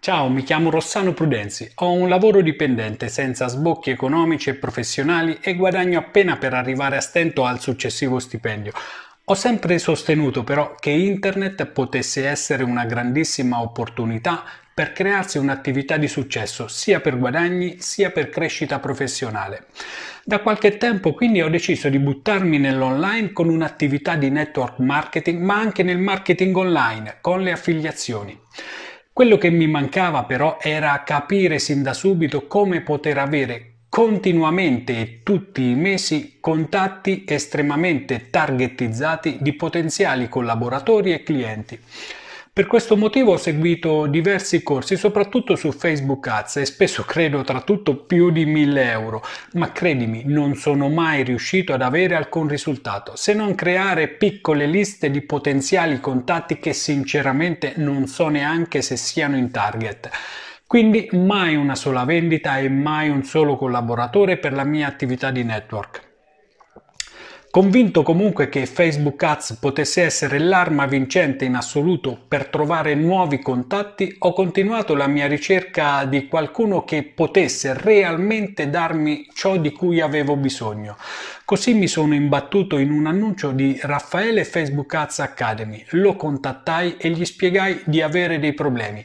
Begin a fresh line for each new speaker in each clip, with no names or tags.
Ciao, mi chiamo Rossano Prudenzi, ho un lavoro dipendente senza sbocchi economici e professionali e guadagno appena per arrivare a stento al successivo stipendio. Ho sempre sostenuto però che internet potesse essere una grandissima opportunità per crearsi un'attività di successo sia per guadagni sia per crescita professionale. Da qualche tempo quindi ho deciso di buttarmi nell'online con un'attività di network marketing ma anche nel marketing online con le affiliazioni. Quello che mi mancava però era capire sin da subito come poter avere continuamente e tutti i mesi contatti estremamente targetizzati di potenziali collaboratori e clienti. Per questo motivo ho seguito diversi corsi, soprattutto su Facebook Ads e spesso credo tra tutto più di 1000 euro, ma credimi non sono mai riuscito ad avere alcun risultato se non creare piccole liste di potenziali contatti che sinceramente non so neanche se siano in target. Quindi mai una sola vendita e mai un solo collaboratore per la mia attività di network. Convinto comunque che Facebook Ads potesse essere l'arma vincente in assoluto per trovare nuovi contatti, ho continuato la mia ricerca di qualcuno che potesse realmente darmi ciò di cui avevo bisogno. Così mi sono imbattuto in un annuncio di Raffaele Facebook Ads Academy. Lo contattai e gli spiegai di avere dei problemi.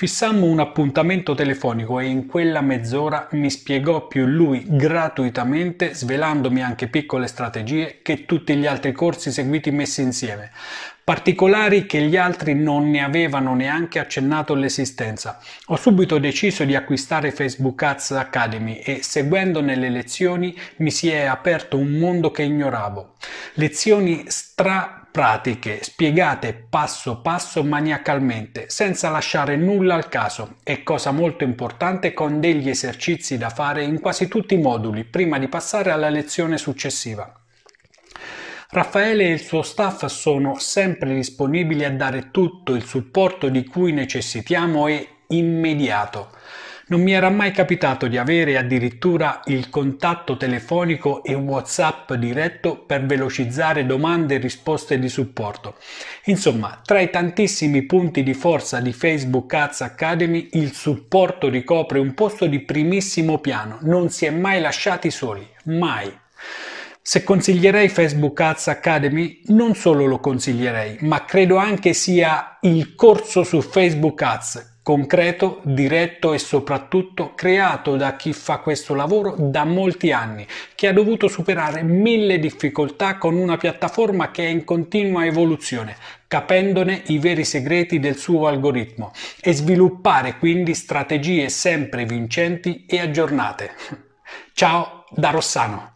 Fissammo un appuntamento telefonico e in quella mezz'ora mi spiegò più lui gratuitamente, svelandomi anche piccole strategie, che tutti gli altri corsi seguiti messi insieme particolari che gli altri non ne avevano neanche accennato l'esistenza. Ho subito deciso di acquistare Facebook Ads Academy e seguendone le lezioni mi si è aperto un mondo che ignoravo. Lezioni stra pratiche spiegate passo passo maniacalmente, senza lasciare nulla al caso e cosa molto importante con degli esercizi da fare in quasi tutti i moduli prima di passare alla lezione successiva. Raffaele e il suo staff sono sempre disponibili a dare tutto il supporto di cui necessitiamo e immediato. Non mi era mai capitato di avere addirittura il contatto telefonico e WhatsApp diretto per velocizzare domande e risposte di supporto. Insomma, tra i tantissimi punti di forza di Facebook Ads Academy, il supporto ricopre un posto di primissimo piano. Non si è mai lasciati soli, mai. Se consiglierei Facebook Ads Academy, non solo lo consiglierei, ma credo anche sia il corso su Facebook Ads concreto, diretto e soprattutto creato da chi fa questo lavoro da molti anni, che ha dovuto superare mille difficoltà con una piattaforma che è in continua evoluzione, capendone i veri segreti del suo algoritmo e sviluppare quindi strategie sempre vincenti e aggiornate. Ciao da Rossano!